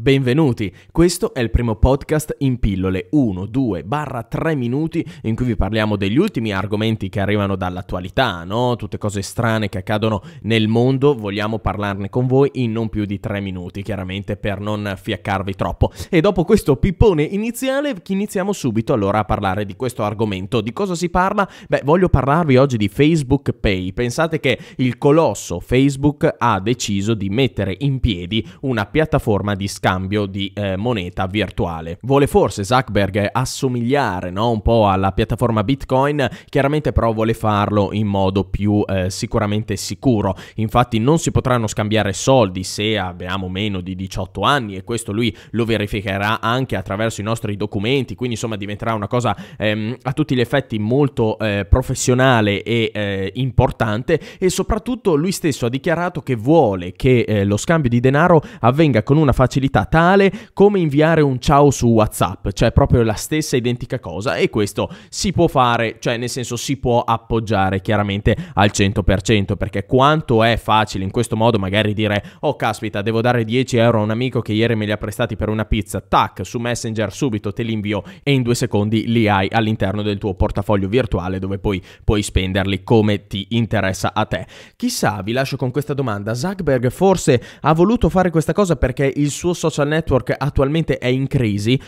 Benvenuti, questo è il primo podcast in pillole 1, 2, barra 3 minuti in cui vi parliamo degli ultimi argomenti che arrivano dall'attualità, no? Tutte cose strane che accadono nel mondo, vogliamo parlarne con voi in non più di 3 minuti, chiaramente per non fiaccarvi troppo. E dopo questo pippone iniziale iniziamo subito allora a parlare di questo argomento. Di cosa si parla? Beh, voglio parlarvi oggi di Facebook Pay. Pensate che il colosso Facebook ha deciso di mettere in piedi una piattaforma di scambio scambio di eh, moneta virtuale. Vuole forse Zuckerberg assomigliare no, un po' alla piattaforma Bitcoin, chiaramente però vuole farlo in modo più eh, sicuramente sicuro. Infatti non si potranno scambiare soldi se abbiamo meno di 18 anni e questo lui lo verificherà anche attraverso i nostri documenti, quindi insomma diventerà una cosa ehm, a tutti gli effetti molto eh, professionale e eh, importante e soprattutto lui stesso ha dichiarato che vuole che eh, lo scambio di denaro avvenga con una facilità tale come inviare un ciao su WhatsApp, cioè proprio la stessa identica cosa e questo si può fare, cioè nel senso si può appoggiare chiaramente al 100% perché quanto è facile in questo modo magari dire oh caspita devo dare 10 euro a un amico che ieri me li ha prestati per una pizza, tac su Messenger subito te li invio e in due secondi li hai all'interno del tuo portafoglio virtuale dove poi puoi spenderli come ti interessa a te. Chissà, vi lascio con questa domanda, Zuckerberg forse ha voluto fare questa cosa perché il suo software social network attualmente è in crisi,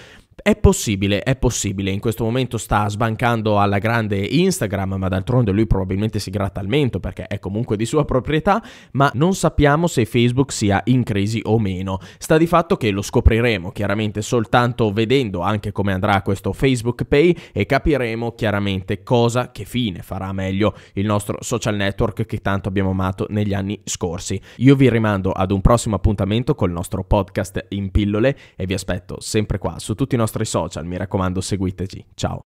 è possibile, è possibile, in questo momento sta sbancando alla grande Instagram, ma d'altronde lui probabilmente si gratta al mento perché è comunque di sua proprietà, ma non sappiamo se Facebook sia in crisi o meno. Sta di fatto che lo scopriremo chiaramente soltanto vedendo anche come andrà questo Facebook Pay e capiremo chiaramente cosa, che fine farà meglio il nostro social network che tanto abbiamo amato negli anni scorsi. Io vi rimando ad un prossimo appuntamento col nostro podcast in pillole e vi aspetto sempre qua su tutti i nostri nostri social, mi raccomando seguiteci. Ciao!